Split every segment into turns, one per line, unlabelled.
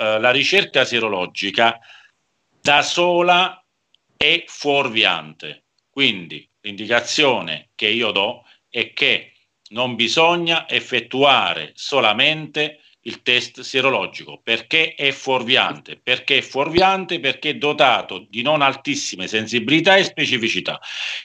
Eh, la ricerca serologica da sola è fuorviante. Quindi l'indicazione che io do è che non bisogna effettuare solamente il test serologico. perché è fuorviante, perché è fuorviante, perché è dotato di non altissime sensibilità e specificità.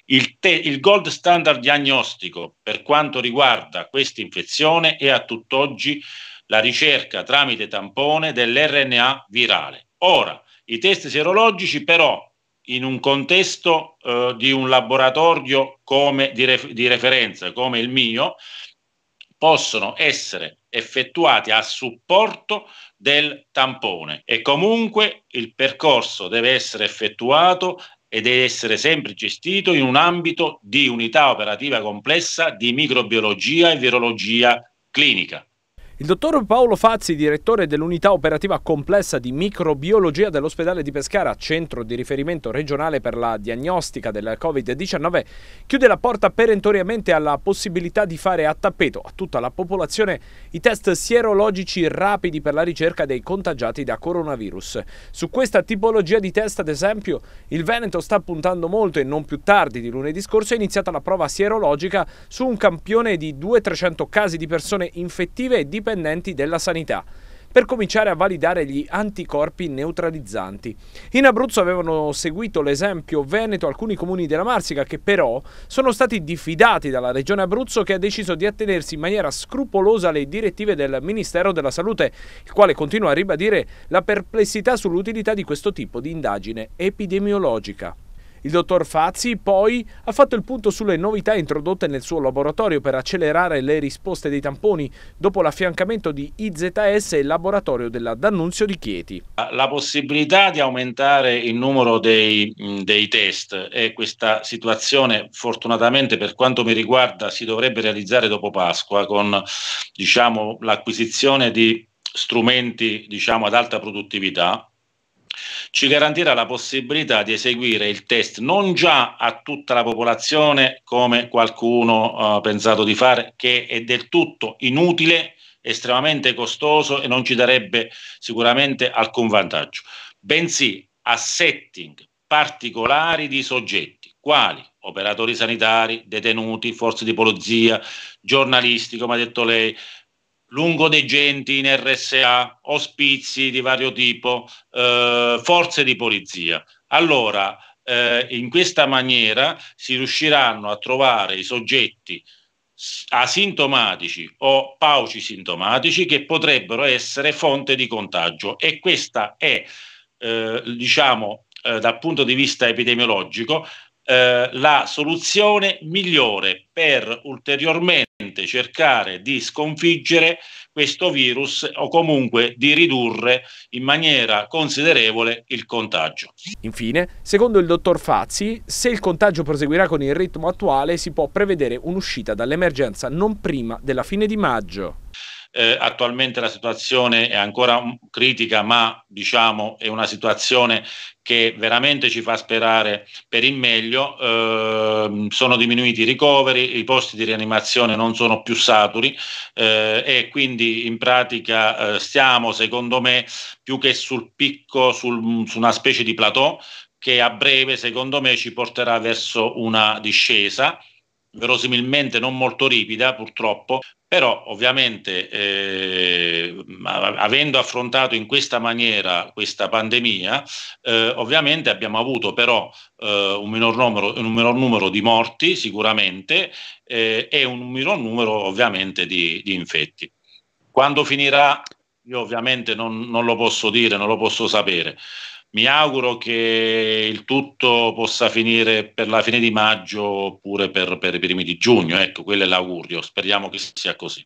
Il, te- il gold standard diagnostico per quanto riguarda questa infezione è a tutt'oggi la ricerca tramite tampone dell'RNA virale. Ora, i test serologici però in un contesto eh, di un laboratorio come, di, ref, di referenza come il mio, possono essere effettuati a supporto del tampone e comunque il percorso deve essere effettuato e deve essere sempre gestito in un ambito di unità operativa complessa di microbiologia e virologia clinica.
Il dottor Paolo Fazzi, direttore dell'unità operativa complessa di microbiologia dell'ospedale di Pescara, centro di riferimento regionale per la diagnostica della Covid-19, chiude la porta perentoriamente alla possibilità di fare a tappeto a tutta la popolazione i test sierologici rapidi per la ricerca dei contagiati da coronavirus. Su questa tipologia di test, ad esempio, il Veneto sta puntando molto e non più tardi di lunedì scorso è iniziata la prova sierologica su un campione di 200-300 casi di persone infettive e di dipendenti della sanità per cominciare a validare gli anticorpi neutralizzanti. In Abruzzo avevano seguito l'esempio veneto alcuni comuni della Marsica che però sono stati diffidati dalla regione Abruzzo che ha deciso di attenersi in maniera scrupolosa alle direttive del Ministero della Salute, il quale continua a ribadire la perplessità sull'utilità di questo tipo di indagine epidemiologica. Il dottor Fazzi poi ha fatto il punto sulle novità introdotte nel suo laboratorio per accelerare le risposte dei tamponi dopo l'affiancamento di IZS e il laboratorio della D'Annunzio di
Chieti. La possibilità di aumentare il numero dei, dei test e questa situazione fortunatamente per quanto mi riguarda si dovrebbe realizzare dopo Pasqua con diciamo, l'acquisizione di strumenti diciamo, ad alta produttività ci garantirà la possibilità di eseguire il test non già a tutta la popolazione come qualcuno eh, ha uh, pensato di fare, che è del tutto inutile, estremamente costoso e non ci darebbe sicuramente alcun vantaggio, bensì a setting particolari di soggetti, quali operatori sanitari, detenuti, forze di polizia, giornalisti, come ha detto lei, lungo dei genti in RSA, ospizi di vario tipo, eh, forze di polizia. Allora, eh, in questa maniera si riusciranno a trovare i soggetti asintomatici o pauci sintomatici che potrebbero essere fonte di contagio e questa è, eh, diciamo, eh, dal punto di vista epidemiologico, eh, la soluzione migliore per ulteriormente cercare di sconfiggere questo virus o comunque di ridurre in maniera considerevole il contagio. Infine,
secondo il dottor Fazzi, se il contagio proseguirà con il ritmo attuale si può prevedere un'uscita dall'emergenza non prima della fine di maggio.
Eh, attualmente la situazione è ancora critica, ma diciamo è una situazione che veramente ci fa sperare per il meglio. Eh, sono diminuiti i ricoveri, i posti di rianimazione non sono più saturi eh, e quindi in pratica eh, stiamo, secondo me, più che sul picco, sul, su una specie di plateau che a breve, secondo me, ci porterà verso una discesa verosimilmente non molto ripida purtroppo, però ovviamente eh, avendo affrontato in questa maniera questa pandemia, eh, ovviamente abbiamo avuto però eh, un, minor numero, un, minor numero, di morti sicuramente eh, e un minor numero ovviamente di, di infetti. Quando finirà, io ovviamente non, non lo posso dire, non lo posso sapere. Mi auguro che il tutto possa finire per la fine di maggio oppure per, per i primi di giugno. Ecco, quello è l'augurio. Speriamo che sia così.